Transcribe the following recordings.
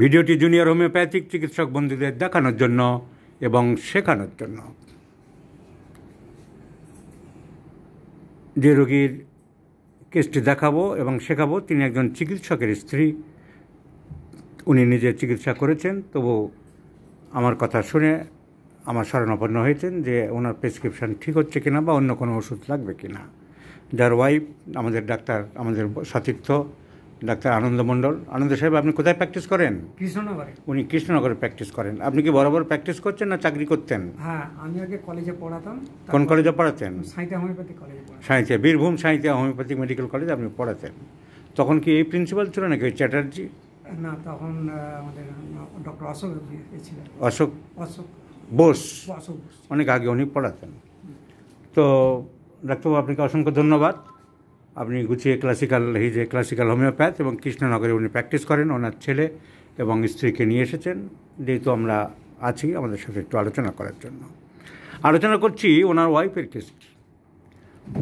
ভিডিওটি junior homeopathic চিকিৎসক বন্ধুদের দেখানোর জন্য এবং শেখানোর জন্য যে রোগীর কেসটি দেখাবো এবং শেখাবো তিনি একজন চিকিৎসকের স্ত্রী উনি নিজে চিকিৎসা করেছেন তবু আমার কথা শুনে আমার শরণাপন্ন হয়েছেন যে ওনার প্রেসক্রিপশান ঠিক হচ্ছে কিনা বা অন্য কোনো ওষুধ লাগবে কিনা যার ওয়াইফ আমাদের ডাক্তার আমাদের সতীর্থ ডাক্তার আনন্দ মণ্ডল আনন্দ সাহেব আপনি কোথায় প্র্যাকটিস করেন কৃষ্ণনগরে উনি কৃষ্ণনগরে প্র্যাকটিস করেন আপনি কি বরাবর প্র্যাকটিস করছেন না চাকরি করতেন হ্যাঁ আমি আগে কলেজে পড়াতাম কোন কলেজে পড়াতেন সাঁইতিয়া হোমিওপ্যাথি কলেজে সাঁইতিয়া বীরভূম সাঁইতিয়া হোমিওপ্যাথি মেডিকেল কলেজে আপনি পড়াতেন তখন কি এই প্রিন্সিপাল ছিল নাকি চ্যাটার্জি না তখন আমাদের ডক্টর অশোক অশোক অশোক বোস অশোক অনেক আগে উনি পড়াতেন তো ডাক্তারবাবু আপনাকে অসংখ্য ধন্যবাদ আপনি গুছিয়ে ক্লাসিক্যাল হি যে ক্লাসিক্যাল হোমিওপ্যাথ এবং কৃষ্ণনগরে উনি প্র্যাকটিস করেন ওনার ছেলে এবং স্ত্রীকে নিয়ে এসেছেন যেহেতু আমরা আছি আমাদের সাথে একটু আলোচনা করার জন্য আলোচনা করছি ওনার ওয়াইফের কেসটি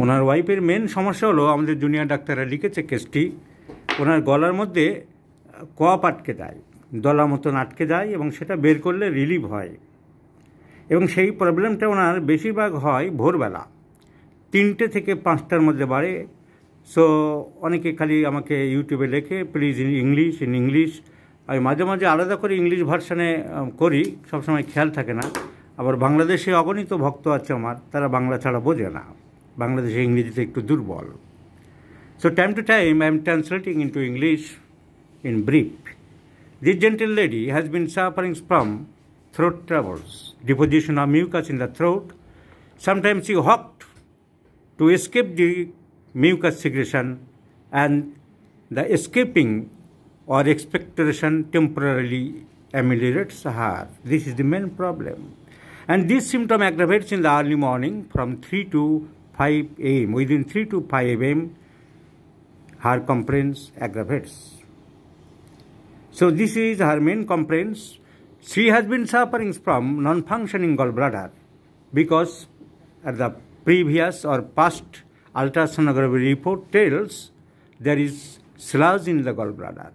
ওনার ওয়াইফের মেন সমস্যা হলো আমাদের জুনিয়র ডাক্তাররা লিখেছে কেসটি ওনার গলার মধ্যে কপ আটকে যায় দলা মতন আটকে যায় এবং সেটা বের করলে রিলিভ হয় এবং সেই প্রবলেমটা ওনার বেশিরভাগ হয় ভোরবেলা তিনটে থেকে পাঁচটার মধ্যে বাড়ে সো অনেকে খালি আমাকে ইউটিউবে লেখে please in English in English আমি মাঝে মাঝে আলাদা করে ইংলিশ ভার্সানে করি সবসময় খেয়াল থাকে না আবার বাংলাদেশে অগণিত ভক্ত আছে আমার তারা বাংলা ছাড়া বোঝে না বাংলাদেশে ইংরেজিতে একটু দুর্বল so time to time I am translating into English in brief this gentle lady has been suffering from throat troubles deposition of mucus in the throat sometimes you hawk to escape the mucus secretion and the escaping or expectoration temporarily ameliorates her. This is the main problem. And this symptom aggravates in the early morning from 3 to 5 am. Within 3 to 5 am, her complaints aggravates. So this is her main complaints. She has been suffering from non-functioning gallbladder because at the previous or past ultrasonography report tells there is sludge in the gallbladder.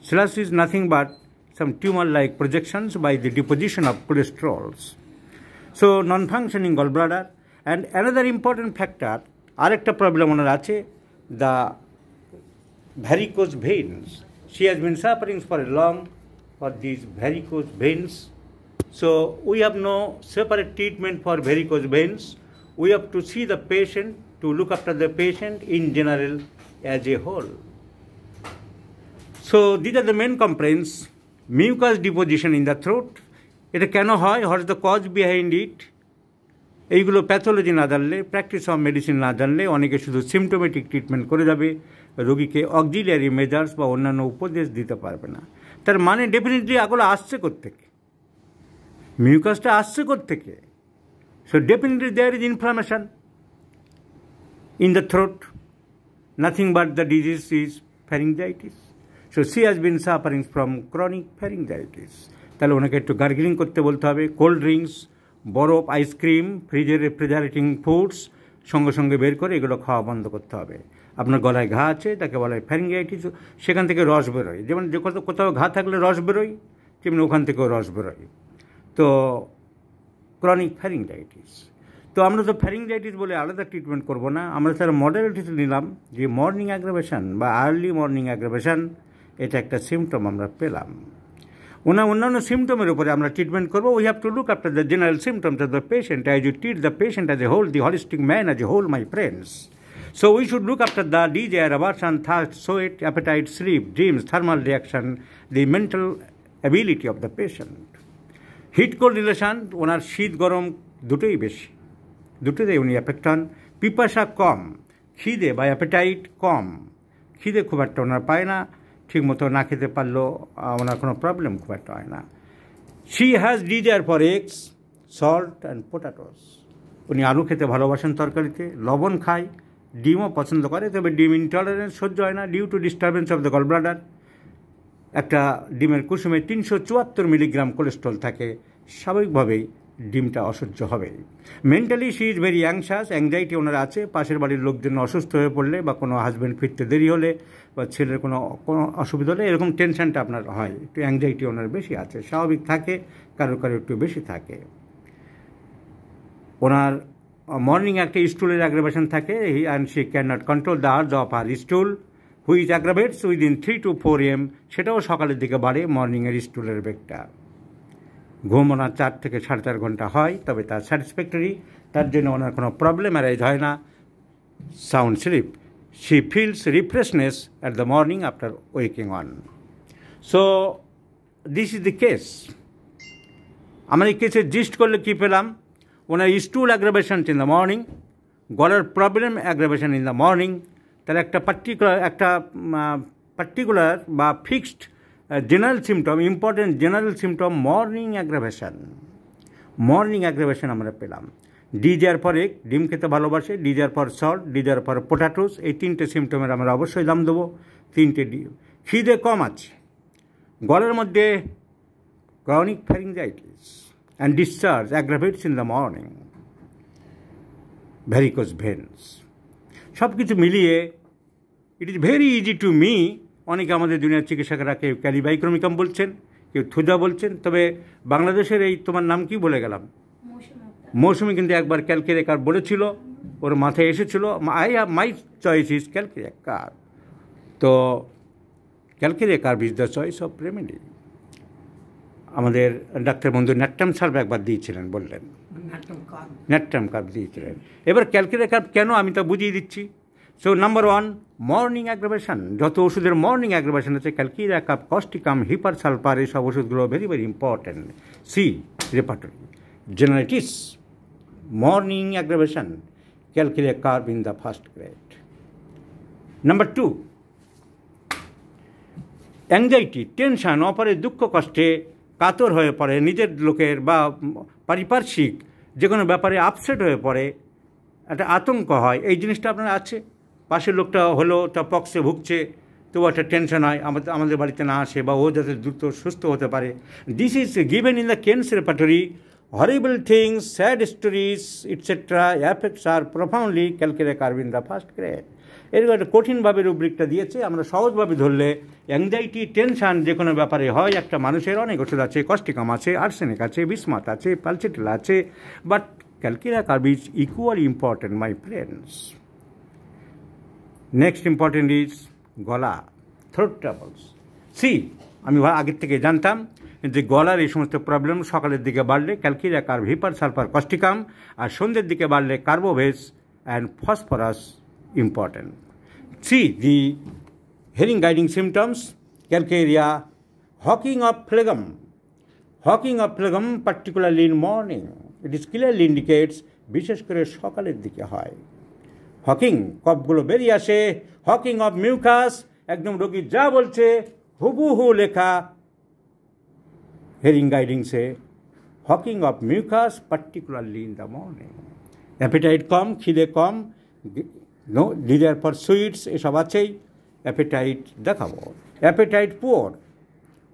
Sludge is nothing but some tumor-like projections by the deposition of cholesterols. So, non-functioning gallbladder and another important factor, আরেকটা problem ওনার আছে the varicose veins she has been suffering for a long for this varicose veins so we have no separate treatment for varicose veins we have to see the patient to look after the patient in general as a whole. So these are the main complaints. Mucus deposition in the throat. এটা কেন হয় what is the cause behind it এইগুলো pathology না জানলে practice of medicine না জানলে অনেকে শুধু সিমটোমেটিক ট্রিটমেন্ট করে যাবে রোগীকে অক্সিলিয়ারি মেজার্স বা অন্যান্য উপদেশ দিতে পারবে না তার মানে ডেফিনেটলি এগুলো আসছে কোথেকে মিউকাসটা আসছে কোথেকে so definitely there is information In the throat, nothing but the disease is pharyngitis. So she has been suffering from chronic pharyngitis. তাহলে ওনাকে একটু গার্গলিং করতে বলতে হবে কোল্ড ড্রিঙ্কস বরফ আইসক্রিম ফ্রিজের রেফ্রিজারেটিং ফুডস সঙ্গে সঙ্গে বের করে এগুলো খাওয়া বন্ধ করতে হবে আপনার গলায় ঘা আছে তাকে বলা হয় ফ্যারিংগাইটিস সেখান থেকে রস বেরোয় যেমন যে কোথাও কোথাও ঘা থাকলে রস বেরোয় তেমনি ওখান থেকেও রস বেরোয় তো ক্রনিক ফ্যারিংগাইটিস তো আমরা তো ফ্যারিংজাইটিস বলে আলাদা ট্রিটমেন্ট করব না আমরা স্যার মডালিটিস নিলাম যে মর্নিং অ্যাগ্রাভেশন বা আর্লি মর্নিং অ্যাগ্রাভেশন এটা একটা সিমটম আমরা পেলাম ওনার অন্যান্য সিমটমের উপরে আমরা ট্রিটমেন্ট করবো we have to look after the general symptoms of the patient I you treat the patient as a whole the holistic man as a whole my friends so we should look after the desire আবার্স thirst thirst sweat appetite sleep dreams thermal reaction the mental ability of the patient heat cold relation ওনার শীত গরম দুটোই বেশি দুটোতেই উনি affect হন পিপাসা কম খিদে বা অ্যাপেটাইট কম খিদে খুব একটা ওনার পায় না ঠিকমতো না খেতে পারলেও ওনার কোনো প্রবলেম খুব একটা হয় না she has desire for eggs salt and potatoes উনি আলু খেতে ভালোবাসেন তরকারিতে লবণ খায় ডিমও পছন্দ করে তবে ডিম ইনটলারেন্স সহ্য হয় না due to disturbance of the gallbladder একটা ডিমের কুসুমে তিনশো চুয়াত্তর মিলিগ্রাম কোলেস্ট্রল থাকে স্বাভাবিকভাবেই ডিমটা অসহ্য হবে mentally she is very anxious anxiety ওনার আছে পাশের বাড়ির লোকজন অসুস্থ হয়ে পড়লে বা কোনো হাজব্যান্ড ফিরতে দেরি হলে বা ছেলের কোনো কোনো অসুবিধা হলে এরকম টেনশানটা আপনার হয় একটু অ্যাংজাইটি ওনার বেশি আছে স্বাভাবিক থাকে কারো কারো একটু বেশি থাকে ওনার মর্নিং একটা স্টুলের অ্যাগ্রাভেশন থাকে he and she can not control the urge of her stool which aggravates within three to four AM সেটাও সকালের দিকে বাড়ে মর্নিংয়ের স্টুলের বেগটা ঘুম চার থেকে সাড়ে চার ঘন্টা হয় তবে তার স্যাটিসফ্যাক্টরি তার জন্য ওনার কোনো প্রবলেম অ্যারাইজ হয় না sound sleep she feels refreshness at the morning after waking on so this is the case আমরা এই কেসে জিস্ট করলে কী পেলাম ওনার stool aggravation in the morning গলার problem aggravation in the morning তার একটা পার্টিকুলার একটা পার্টিকুলার বা fixed general symptom important general symptom morning aggravation morning aggravation আমরা পেলাম ডিজার ফর এক ডিম খেতে ভালোবাসে desire for salt desire for potatoes এই তিনটে সিমটমের আমরা অবশ্যই দাম দেবো তিনটে ডি খিদে কম আছে গলের মধ্যে chronic pharyngitis and discharge aggravates in the morning varicose veins সব কিছু মিলিয়ে it is very easy to me অনেকে আমাদের দুনিয়ার চিকিৎসকেরা কেউ ক্যালিবাইক্রমিকাম বলছেন কেউ থুজা বলছেন তবে বাংলাদেশের এই তোমার নাম কি বলে গেলাম মৌসুমি কিন্তু একবার ক্যালকেরিয়া কার বলেছিল ওর মাথায় এসেছিল I my choice is calcarea carb তো calcarea carb is the choice of remedy আমাদের ডাক্তার বন্ধু ন্যাট্টাম সার্ভ একবার দিয়েছিলেন বললেন ন্যাট্টাম কার্ভ দিয়েছিলেন এবার ক্যালকেরিয়া কার্ভ কেন আমি তা বুঝিয়ে দিচ্ছি so number one morning aggravation যত ওষুধের মর্নিং অ্যাগ্রোভেশন আছে calcarea carb causticum hepar sulphur এইসব ওষুধগুলো very very important see repertory generalities morning aggravation calcarea carb in the first grade number two anxiety tension অপরের দুঃখ কষ্টে কাতর হয়ে পড়ে নিজের লোকের বা পারিপার্শ্বিক যে কোনো ব্যাপারে আপসেট হয়ে পড়ে একটা আতঙ্ক হয় এই জিনিসটা আপনার আছে পাশের লোকটা হলো তা পক্সে ভুগছে তবু একটা টেনশন হয় আমাদের আমাদের বাড়িতে না আসে বা ও যাতে দ্রুত সুস্থ হতে পারে this is given in the Kent's repertory horrible things sad stories etcetera affects her profoundly calcarea carb the first grade এরকম একটা কঠিনভাবে রুব্রিকটা দিয়েছে আমরা সহজভাবে ধরলে অ্যাংজাইটি টেনশান যে কোনো ব্যাপারে হয় একটা মানুষের অনেক ওষুধ আছে কস্টিকাম আছে আর্সেনিক আছে বিসমাত আছে পালচেটেল আছে but calcarea carb equally important my friends next important is গলা থ্রোট ট্রাবলস সি আমি আগের থেকে জানতাম যে গলার এই সমস্ত প্রবলেম সকালের দিকে বাড়লে calcarea carb hepar sulphur causticum আর সন্ধ্যের দিকে বাড়লে carbo veg and phosphorus important see the Hering guiding symptoms calcarea hawking of phlegm hawking of phlegm particularly in morning it is clearly indicates বিশেষ করে সকালের দিকে হয় হকিং কপগুলো বেরিয়ে আসে হকিং অফ মিউকাস একদম রোগী যা বলছে হুবুহু লেখা হেরিং গাইডিংসে hawking of mucus particularly in the morning appetite কম খিদে কম নো ডিজার ফর সুইটস এসব আছেই অ্যাপেটাইট দেখাবো appetite poor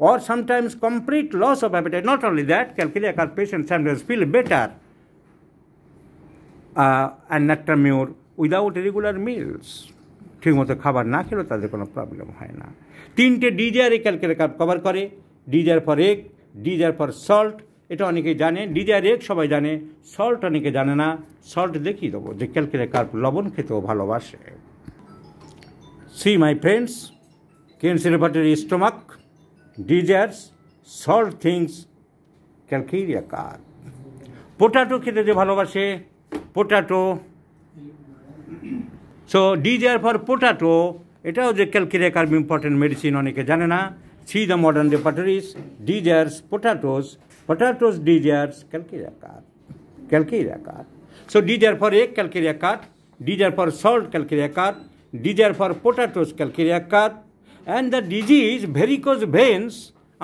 or sometimes complete loss of appetite. Not only that calculac patient sometimes feel better Uh, and without regular meals ঠিকমতো খাবার না খেলেও তাদের কোনো প্রবলেম হয় না তিনটে ডিজার এই ক্যালকুলেটার কভার করে desire for egg desire for salt এটা অনেকে জানে ডিজার এগ সবাই জানে সল্ট অনেকে জানে না সল্ট দেখিয়ে দেবো যে ক্যালকুলেটার কার্প লবণ খেতেও ভালোবাসে সি মাই ফ্রেন্ডস ক্যান্সার ভাটের stomach desires salt things calcarea carb potato খেতে যে ভালোবাসে potato So DDR for potato এটাও যে ক্যালকিরিয়া কার্ব ইম্পর্টেন্ট মেডিসিন অনেকে জানে না see the modern repertories desires potatoes potatoes desires calcarea carb calcarea carb so desire for egg calcarea d desire for salt calcarea d desire for potatoes calcarea carb and the disease varicose veins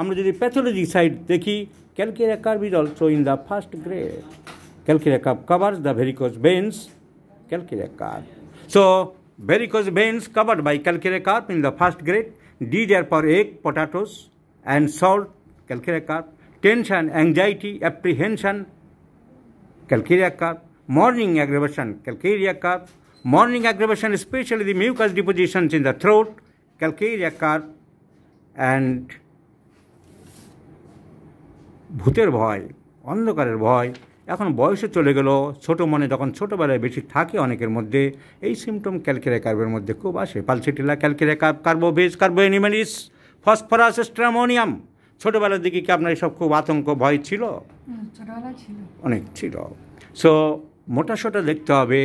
আমরা যদি pathology side দেখি calcarea carb is also in the first grade calcarea carb covers the varicose veins calcarea carb So, varicose veins covered by carp in the first grade, desire for egg, potatoes, and salt, carp, tension, anxiety, apprehension, carp, morning aggravation, carp, morning aggravation, especially the mucus depositions in the throat, carp, and ভূতের ভয় অন্ধকারের ভয় এখন বয়সে চলে গেল ছোট মনে যখন ছোটোবেলায় বেশি থাকে অনেকের মধ্যে এই সিমটম ক্যালকেরিয়া কার্বের মধ্যে খুব আসে pulsatilla calcarea carb carbo veg carbo animalis phosphorus stramonium ছোটোবেলার দিকে কি আপনার এইসব খুব আতঙ্ক ভয় ছিল অনেক ছিল সো মোটা সোটা দেখতে হবে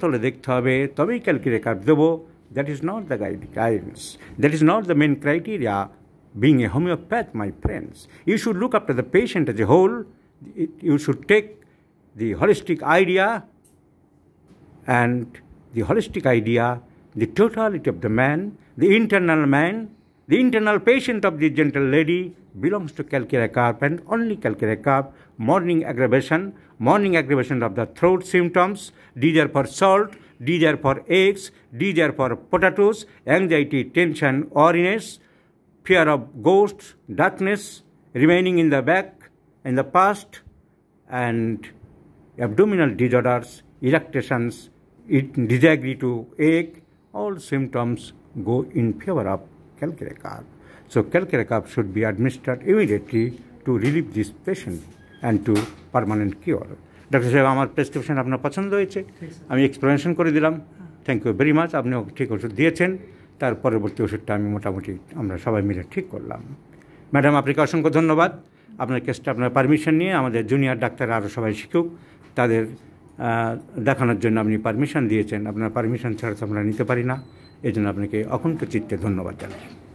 থলে দেখতে হবে তবেই ক্যালকুলেট কার্ব দেবো that is not the guide guidance that is not the main criteria being a homeopath my friends you should look after the patient as a whole it, you should take the holistic idea and the holistic idea, the totality of the man, the internal man, the internal patient of the gentle lady belongs to calcarea carp and only calcarea carp. Morning aggravation, morning aggravation of the throat symptoms, desire for salt, desire for eggs, desire for potatoes, anxiety, tension, oriness, fear of ghosts, darkness, remaining in the back, in the past and abdominal disorders, erections, disagree to ache, all symptoms go in favor of calcarecarb. So calcarecarb should be administered immediately to relieve this patient and to permanent cure. Dr. Doctor সাহেব আমার prescription আপনার পছন্দ হয়েছে explanation explanation করে Thank you very much. Much আপনি ঠিক ওষুধ দিয়েছেন তার পরবর্তী ওষুধটা আমি মোটামুটি আমরা সবাই মিলে ঠিক করলাম ম্যাডাম আপনাকে অসংখ্য ধন্যবাদ আপনার কেসটা আপনার পারমিশন নিয়ে আমাদের জুনিয়র ডাক্তার আরও সবাই শিখুক তাদের দেখানোর জন্য আপনি পারমিশন দিয়েছেন আপনার পারমিশন ছাড়া তো আমরা নিতে পারি না এই জন্য আপনাকে অকুণ্ঠ চিত্তে ধন্যবাদ জানাই